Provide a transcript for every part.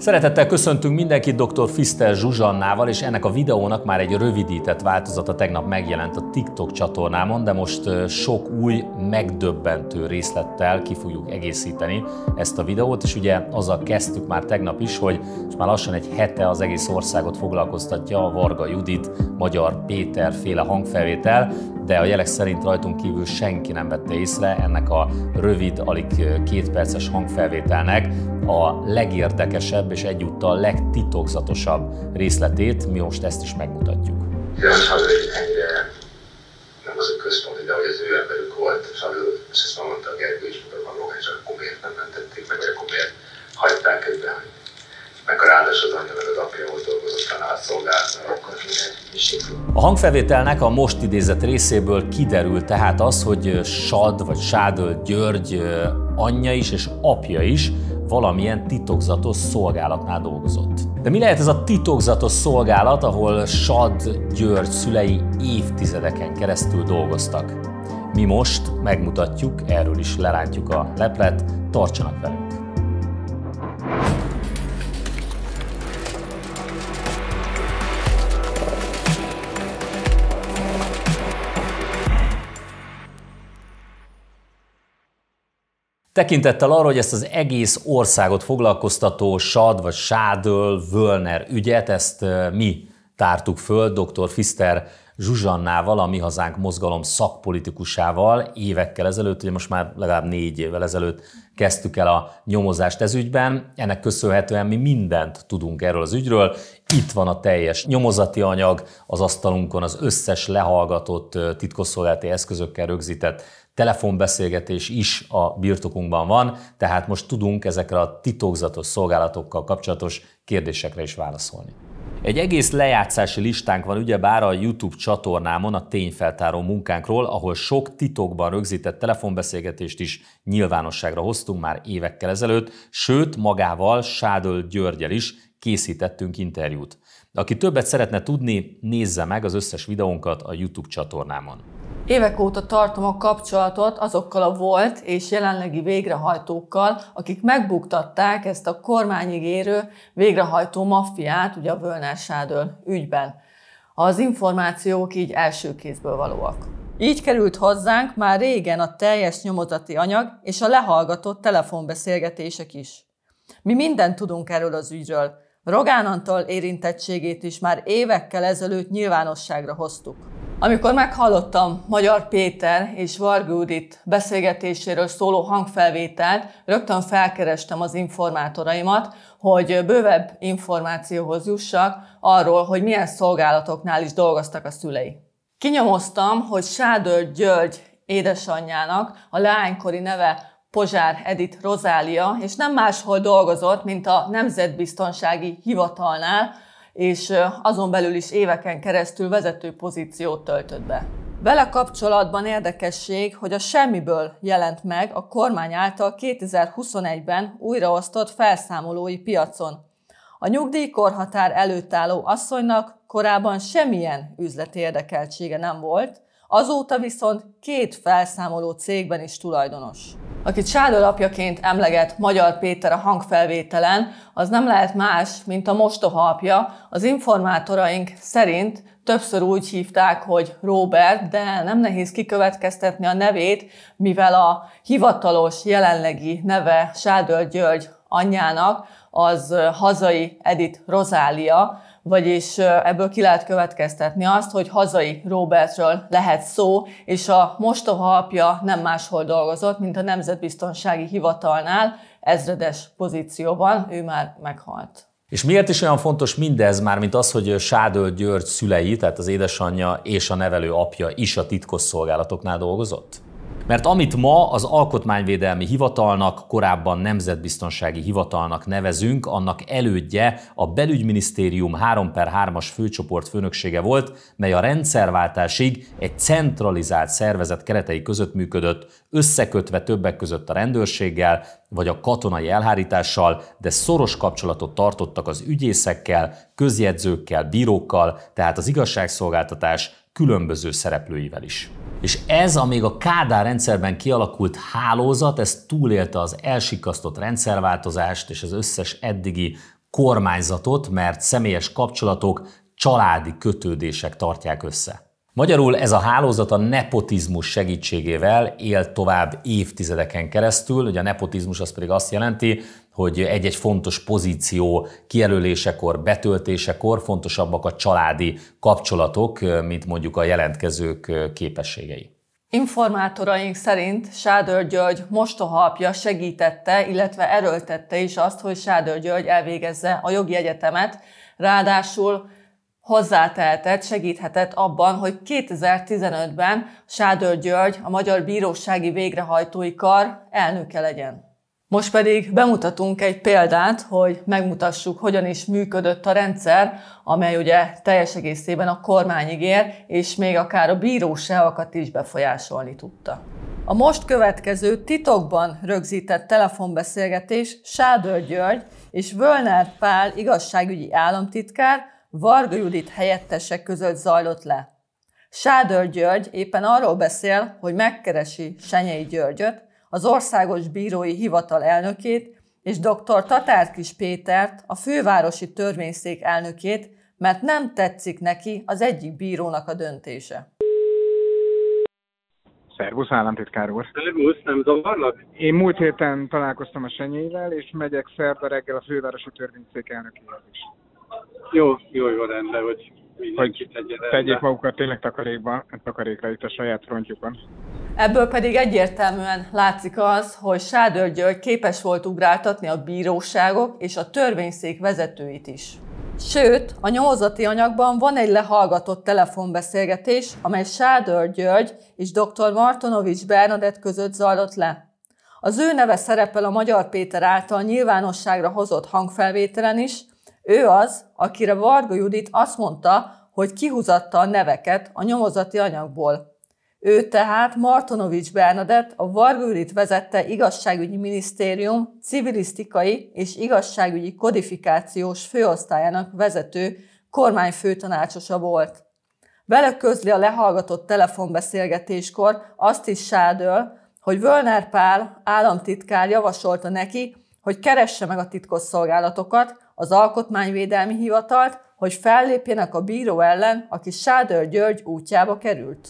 Szeretettel köszöntünk mindenkit dr. Fiszter Zsuzsannával, és ennek a videónak már egy rövidített változata tegnap megjelent a TikTok csatornámon, de most sok új, megdöbbentő részlettel ki fogjuk egészíteni ezt a videót, és ugye azzal kezdtük már tegnap is, hogy most már lassan egy hete az egész országot foglalkoztatja a Varga Judit, Magyar Péter féle hangfelvétel, de a jelek szerint rajtunk kívül senki nem vette észre ennek a rövid, alig két perces hangfelvételnek a legérdekesebb legfrissebb és egyúttal legtitokzatosabb részletét, mi most ezt is megmutatjuk. Különös az, hogy ennyire nem az a központ, de hogy az ő emberük volt, és, az, és ezt már mondta a Gergő is, hogy a maga, és akkor miért nem mentették, vagy csak miért hagyták ebben, hogy meg a ráadásul az anyja, meg az apja hogy dolgozott, a átszolgált, mert akkor a hangfelvételnek a most idézett részéből kiderül tehát az, hogy Sad vagy Sádöl György anyja is és apja is valamilyen titokzatos szolgálatnál dolgozott. De mi lehet ez a titokzatos szolgálat, ahol Sad György szülei évtizedeken keresztül dolgoztak? Mi most megmutatjuk, erről is lerántjuk a leplet, tartsanak velünk! Tekintettel arra, hogy ezt az egész országot foglalkoztató Sad vagy Sádöl Völner ügyet, ezt mi tártuk föl dr. Fister Zsuzsannával, a Mi Hazánk mozgalom szakpolitikusával évekkel ezelőtt, ugye most már legalább négy évvel ezelőtt kezdtük el a nyomozást ez ügyben. Ennek köszönhetően mi mindent tudunk erről az ügyről. Itt van a teljes nyomozati anyag, az asztalunkon az összes lehallgatott titkosszolgálati eszközökkel rögzített telefonbeszélgetés is a birtokunkban van, tehát most tudunk ezekre a titokzatos szolgálatokkal kapcsolatos kérdésekre is válaszolni. Egy egész lejátszási listánk van ugyebár a YouTube csatornámon a tényfeltáró munkánkról, ahol sok titokban rögzített telefonbeszélgetést is nyilvánosságra hoztunk már évekkel ezelőtt, sőt magával Sádöl Györgyel is készítettünk interjút. De aki többet szeretne tudni, nézze meg az összes videónkat a YouTube csatornámon. Évek óta tartom a kapcsolatot azokkal a volt és jelenlegi végrehajtókkal, akik megbuktatták ezt a kormányigérő végrehajtó maffiát, ugye a Völner Sádől ügyben. Az információk így első kézből valóak. Így került hozzánk már régen a teljes nyomozati anyag és a lehallgatott telefonbeszélgetések is. Mi mindent tudunk erről az ügyről, Rogán Antal érintettségét is már évekkel ezelőtt nyilvánosságra hoztuk. Amikor meghallottam Magyar Péter és Varga beszélgetéséről szóló hangfelvételt, rögtön felkerestem az informátoraimat, hogy bővebb információhoz jussak arról, hogy milyen szolgálatoknál is dolgoztak a szülei. Kinyomoztam, hogy Sádör György édesanyjának a leánykori neve Pozsár Edith Rozália, és nem máshol dolgozott, mint a Nemzetbiztonsági Hivatalnál, és azon belül is éveken keresztül vezető pozíciót töltött be. Vele kapcsolatban érdekesség, hogy a semmiből jelent meg a kormány által 2021-ben újraosztott felszámolói piacon. A nyugdíjkorhatár előtt álló asszonynak korábban semmilyen üzleti érdekeltsége nem volt, azóta viszont két felszámoló cégben is tulajdonos. Akit Sádol apjaként emleget Magyar Péter a hangfelvételen, az nem lehet más, mint a mostoha apja. Az informátoraink szerint többször úgy hívták, hogy Robert, de nem nehéz kikövetkeztetni a nevét, mivel a hivatalos jelenlegi neve Sádor György anyjának az hazai Edith Rozália, vagyis ebből ki lehet következtetni azt, hogy hazai Robertről lehet szó, és a mostoha apja nem máshol dolgozott, mint a Nemzetbiztonsági Hivatalnál ezredes pozícióban, ő már meghalt. És miért is olyan fontos mindez már, mint az, hogy Sádöl György szülei, tehát az édesanyja és a nevelő apja is a titkosszolgálatoknál dolgozott? Mert amit ma az Alkotmányvédelmi Hivatalnak, korábban Nemzetbiztonsági Hivatalnak nevezünk, annak elődje a Belügyminisztérium 3 per 3-as főcsoport főnöksége volt, mely a rendszerváltásig egy centralizált szervezet keretei között működött, összekötve többek között a rendőrséggel, vagy a katonai elhárítással, de szoros kapcsolatot tartottak az ügyészekkel, közjegyzőkkel, bírókkal, tehát az igazságszolgáltatás különböző szereplőivel is. És ez, amíg a Kádár rendszerben kialakult hálózat, ez túlélte az elsikasztott rendszerváltozást és az összes eddigi kormányzatot, mert személyes kapcsolatok, családi kötődések tartják össze. Magyarul ez a hálózat a nepotizmus segítségével él tovább évtizedeken keresztül, ugye a nepotizmus az pedig azt jelenti, hogy egy-egy fontos pozíció kijelölésekor, betöltésekor fontosabbak a családi kapcsolatok, mint mondjuk a jelentkezők képességei. Informátoraink szerint Sádör György mostohaapja segítette, illetve erőltette is azt, hogy Sádör György elvégezze a jogi egyetemet, ráadásul hozzátehetett, segíthetett abban, hogy 2015-ben Sádör György a Magyar Bírósági Végrehajtói Kar elnöke legyen. Most pedig bemutatunk egy példát, hogy megmutassuk, hogyan is működött a rendszer, amely ugye teljes egészében a kormányig ér, és még akár a bíróságokat is befolyásolni tudta. A most következő titokban rögzített telefonbeszélgetés Sádör György és Völner Pál igazságügyi államtitkár Varga Judit helyettesek között zajlott le. Sádör György éppen arról beszél, hogy megkeresi Senyei Györgyöt, az Országos Bírói Hivatal elnökét és dr. Tatárkis Pétert, a fővárosi törvényszék elnökét, mert nem tetszik neki az egyik bírónak a döntése. Szervusz, államtitkár úr! Szervusz, nem zavarlak? Én múlt héten találkoztam a Senyével, és megyek szerda reggel a fővárosi törvényszék elnökéhez is jó, jó, jó rendben, hogy hogy tegyék magukat tényleg takarékba, takarékra itt a saját frontjukon. Ebből pedig egyértelműen látszik az, hogy Sádör György képes volt ugráltatni a bíróságok és a törvényszék vezetőit is. Sőt, a nyomozati anyagban van egy lehallgatott telefonbeszélgetés, amely Sádör György és dr. Martonovics Bernadett között zajlott le. Az ő neve szerepel a Magyar Péter által nyilvánosságra hozott hangfelvételen is, ő az, akire Varga Judit azt mondta, hogy kihúzatta a neveket a nyomozati anyagból. Ő tehát Martonovics Bernadett, a Varga Judit vezette igazságügyi minisztérium civilisztikai és igazságügyi kodifikációs főosztályának vezető kormányfőtanácsosa volt. Vele közli a lehallgatott telefonbeszélgetéskor azt is sádöl, hogy Völner Pál államtitkár javasolta neki, hogy keresse meg a titkosszolgálatokat, az Alkotmányvédelmi Hivatalt, hogy fellépjenek a bíró ellen, aki Sádör György útjába került.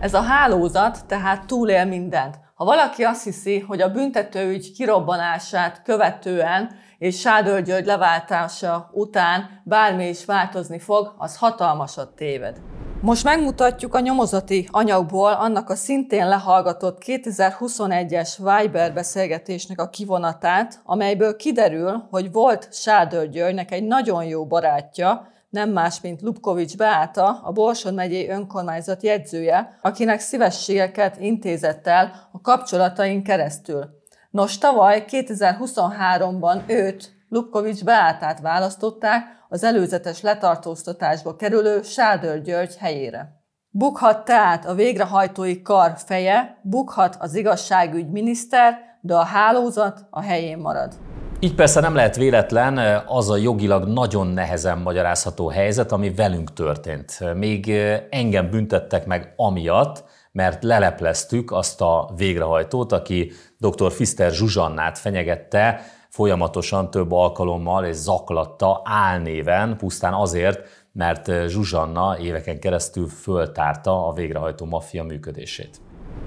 Ez a hálózat tehát túlél mindent. Ha valaki azt hiszi, hogy a büntetőügy kirobbanását követően és Sádör György leváltása után bármi is változni fog, az hatalmasat téved. Most megmutatjuk a nyomozati anyagból annak a szintén lehallgatott 2021-es Viber beszélgetésnek a kivonatát, amelyből kiderül, hogy volt Sádör Györgynek egy nagyon jó barátja, nem más, mint Lubkovics Beáta, a Borsod megyei önkormányzat jegyzője, akinek szívességeket intézett el a kapcsolataink keresztül. Nos, tavaly 2023-ban őt, Lubkovics Beátát választották az előzetes letartóztatásba kerülő Sádör György helyére. Bukhat tehát a végrehajtói kar feje, bukhat az igazságügy miniszter, de a hálózat a helyén marad. Így persze nem lehet véletlen az a jogilag nagyon nehezen magyarázható helyzet, ami velünk történt. Még engem büntettek meg amiatt, mert lelepleztük azt a végrehajtót, aki dr. Fiszter Zsuzsannát fenyegette, folyamatosan több alkalommal és zaklatta álnéven, pusztán azért, mert eh, Zsuzsanna éveken keresztül föltárta a végrehajtó maffia működését.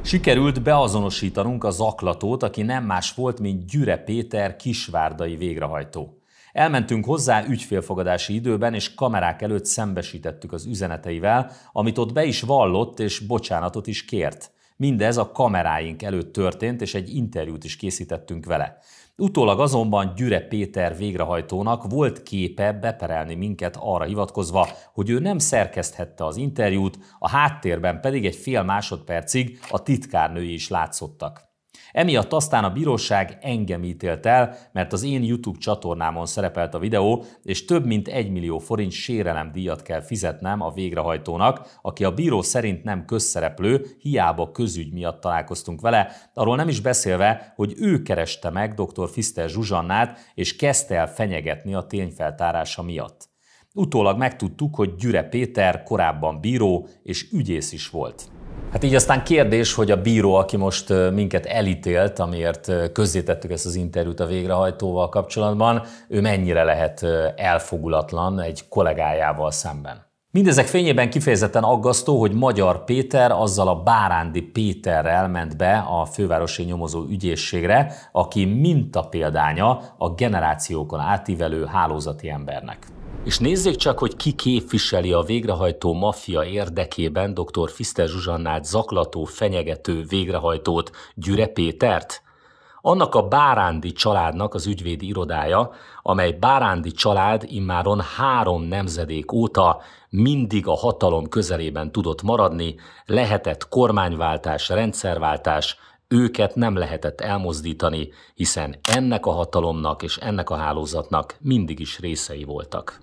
Sikerült beazonosítanunk a zaklatót, aki nem más volt, mint Gyüre Péter kisvárdai végrehajtó. Elmentünk hozzá ügyfélfogadási időben, és kamerák előtt szembesítettük az üzeneteivel, amit ott be is vallott, és bocsánatot is kért. Mindez a kameráink előtt történt, és egy interjút is készítettünk vele. Utólag azonban Gyüre Péter végrehajtónak volt képe beperelni minket arra hivatkozva, hogy ő nem szerkeszthette az interjút, a háttérben pedig egy fél másodpercig a titkárnői is látszottak. Emiatt aztán a bíróság engem ítélt el, mert az én YouTube csatornámon szerepelt a videó, és több mint 1 millió forint díjat kell fizetnem a végrehajtónak, aki a bíró szerint nem közszereplő, hiába közügy miatt találkoztunk vele, arról nem is beszélve, hogy ő kereste meg dr. Fiszter Zsuzsannát, és kezdte el fenyegetni a tényfeltárása miatt. Utólag megtudtuk, hogy Gyüre Péter korábban bíró és ügyész is volt. Hát így aztán kérdés, hogy a bíró, aki most minket elítélt, amiért közzétettük ezt az interjút a végrehajtóval kapcsolatban, ő mennyire lehet elfogulatlan egy kollégájával szemben? Mindezek fényében kifejezetten aggasztó, hogy Magyar Péter azzal a Bárándi Péterrel ment be a fővárosi nyomozó ügyészségre, aki mintapéldánya a generációkon átívelő hálózati embernek. És nézzék csak, hogy ki képviseli a végrehajtó maffia érdekében dr. Fiszter Zsuzsannát zaklató, fenyegető végrehajtót, Gyüre Pétert – annak a Bárándi családnak az ügyvédi irodája, amely Bárándi család immáron három nemzedék óta mindig a hatalom közelében tudott maradni, lehetett kormányváltás, rendszerváltás, őket nem lehetett elmozdítani, hiszen ennek a hatalomnak és ennek a hálózatnak mindig is részei voltak.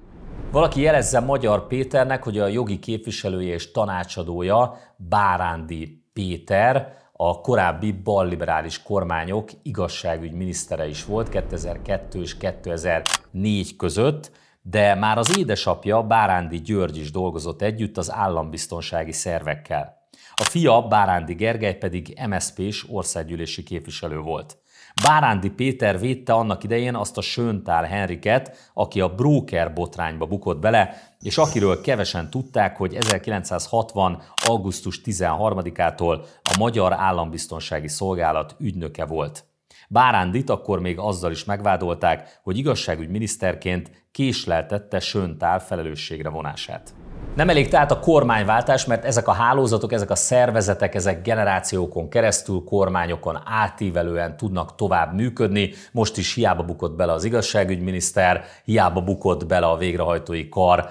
Valaki jelezze Magyar Péternek, hogy a jogi képviselője és tanácsadója Bárándi Péter, a korábbi balliberális kormányok igazságügy minisztere is volt 2002 és 2004 között, de már az édesapja Bárándi György is dolgozott együtt az állambiztonsági szervekkel. A fia Bárándi Gergely pedig MSZP s országgyűlési képviselő volt. Bárándi Péter védte annak idején azt a Söntál Henriket, aki a Broker botrányba bukott bele, és akiről kevesen tudták, hogy 1960. augusztus 13-ától a Magyar Állambiztonsági Szolgálat ügynöke volt. Bárándit akkor még azzal is megvádolták, hogy igazságügyminiszterként késleltette Söntál felelősségre vonását. Nem elég tehát a kormányváltás, mert ezek a hálózatok, ezek a szervezetek, ezek generációkon keresztül, kormányokon átívelően tudnak tovább működni. Most is hiába bukott bele az igazságügyminiszter, hiába bukott bele a végrehajtói kar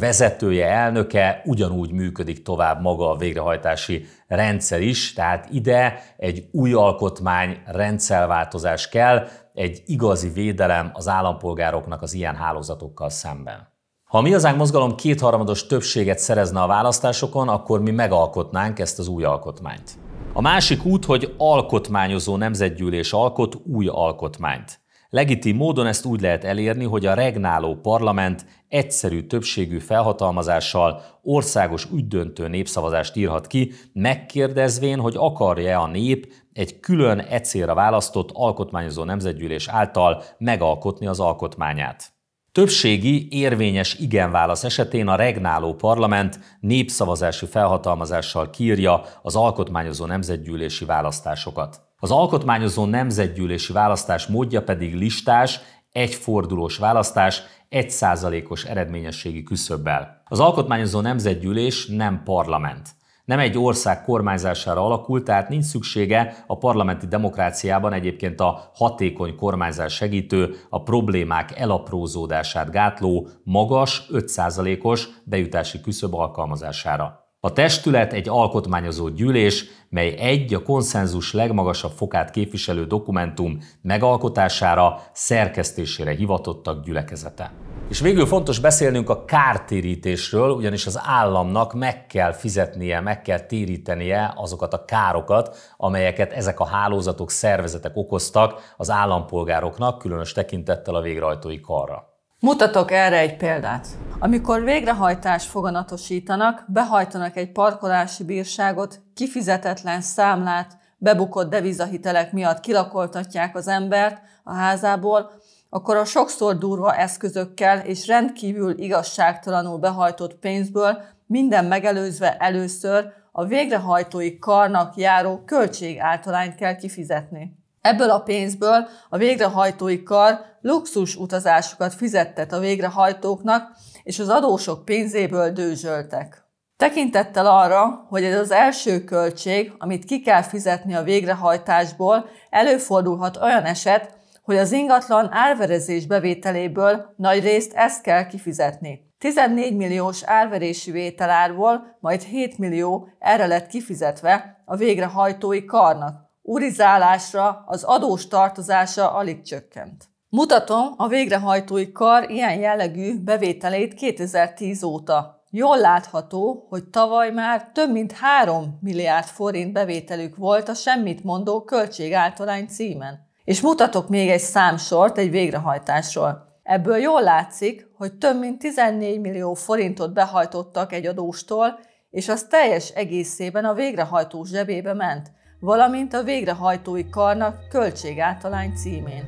vezetője, elnöke, ugyanúgy működik tovább maga a végrehajtási rendszer is, tehát ide egy új alkotmány, rendszerváltozás kell, egy igazi védelem az állampolgároknak az ilyen hálózatokkal szemben. Ha a Mi Hazánk mozgalom kétharmados többséget szerezne a választásokon, akkor mi megalkotnánk ezt az új alkotmányt. A másik út, hogy alkotmányozó nemzetgyűlés alkot új alkotmányt. Legitim módon ezt úgy lehet elérni, hogy a regnáló parlament egyszerű többségű felhatalmazással országos ügydöntő népszavazást írhat ki, megkérdezvén, hogy akarja-e a nép egy külön ecélra választott alkotmányozó nemzetgyűlés által megalkotni az alkotmányát. Többségi, érvényes igenválasz esetén a regnáló parlament népszavazási felhatalmazással kírja az alkotmányozó nemzetgyűlési választásokat. Az alkotmányozó nemzetgyűlési választás módja pedig listás, egyfordulós választás 1%-os eredményességi küszöbbel. Az alkotmányozó nemzetgyűlés nem parlament nem egy ország kormányzására alakult, tehát nincs szüksége a parlamenti demokráciában egyébként a hatékony kormányzás segítő, a problémák elaprózódását gátló, magas, 5%-os bejutási küszöb alkalmazására. A testület egy alkotmányozó gyűlés, mely egy a konszenzus legmagasabb fokát képviselő dokumentum megalkotására, szerkesztésére hivatottak gyülekezete. És végül fontos beszélnünk a kártérítésről, ugyanis az államnak meg kell fizetnie, meg kell térítenie azokat a károkat, amelyeket ezek a hálózatok, szervezetek okoztak az állampolgároknak, különös tekintettel a végrehajtói karra. Mutatok erre egy példát. Amikor végrehajtás foganatosítanak, behajtanak egy parkolási bírságot, kifizetetlen számlát, bebukott devizahitelek miatt kilakoltatják az embert a házából, akkor a sokszor durva eszközökkel és rendkívül igazságtalanul behajtott pénzből minden megelőzve először a végrehajtói karnak járó költségáltalányt kell kifizetni. Ebből a pénzből a végrehajtóikkal luxus utazásokat fizettet a végrehajtóknak, és az adósok pénzéből dőzsöltek. Tekintettel arra, hogy ez az első költség, amit ki kell fizetni a végrehajtásból, előfordulhat olyan eset, hogy az ingatlan árverezés bevételéből nagy részt ezt kell kifizetni. 14 milliós árverési vételárból majd 7 millió erre lett kifizetve a végrehajtói karnak urizálásra az adós tartozása alig csökkent. Mutatom, a végrehajtói kar ilyen jellegű bevételeit 2010 óta. Jól látható, hogy tavaly már több mint 3 milliárd forint bevételük volt a semmit mondó költségáltalány címen. És mutatok még egy számsort egy végrehajtásról. Ebből jól látszik, hogy több mint 14 millió forintot behajtottak egy adóstól, és az teljes egészében a végrehajtó zsebébe ment valamint a végrehajtói karnak költségáltalány címén.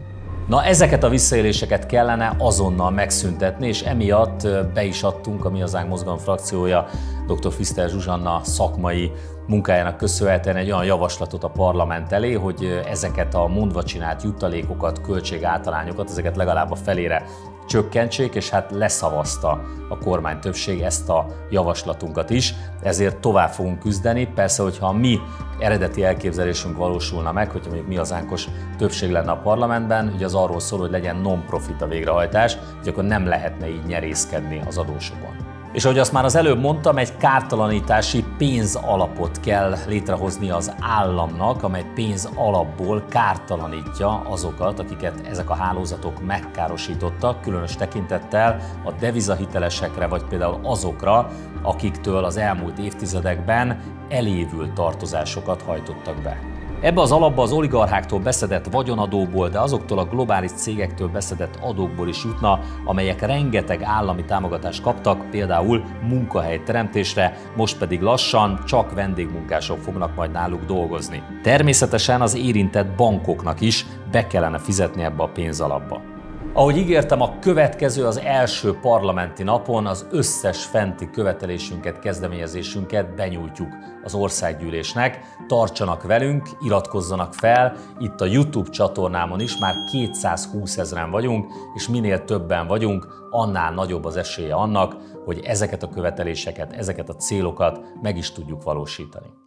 Na ezeket a visszaéléseket kellene azonnal megszüntetni, és emiatt be is adtunk a Mi Hazánk Mozgalom frakciója dr. Fiszter Zsuzsanna szakmai munkájának köszönhetően egy olyan javaslatot a parlament elé, hogy ezeket a mondva csinált juttalékokat, költségáltalányokat, ezeket legalább a felére csökkentsék, és hát leszavazta a kormány többség ezt a javaslatunkat is, ezért tovább fogunk küzdeni. Persze, hogyha a mi eredeti elképzelésünk valósulna meg, hogyha mondjuk mi az ánkos többség lenne a parlamentben, hogy az arról szól, hogy legyen non-profit a végrehajtás, hogy akkor nem lehetne így nyerészkedni az adósokon. És ahogy azt már az előbb mondtam, egy kártalanítási pénzalapot kell létrehozni az államnak, amely pénz alapból kártalanítja azokat, akiket ezek a hálózatok megkárosítottak, különös tekintettel a devizahitelesekre, vagy például azokra, akiktől az elmúlt évtizedekben elévült tartozásokat hajtottak be. Ebbe az alapba az oligarcháktól beszedett vagyonadóból, de azoktól a globális cégektől beszedett adókból is jutna, amelyek rengeteg állami támogatást kaptak, például munkahely teremtésre, most pedig lassan csak vendégmunkások fognak majd náluk dolgozni. Természetesen az érintett bankoknak is be kellene fizetni ebbe a pénzalapba. Ahogy ígértem, a következő az első parlamenti napon az összes fenti követelésünket, kezdeményezésünket benyújtjuk az országgyűlésnek. Tartsanak velünk, iratkozzanak fel, itt a YouTube csatornámon is már 220 ezeren vagyunk, és minél többen vagyunk, annál nagyobb az esélye annak, hogy ezeket a követeléseket, ezeket a célokat meg is tudjuk valósítani.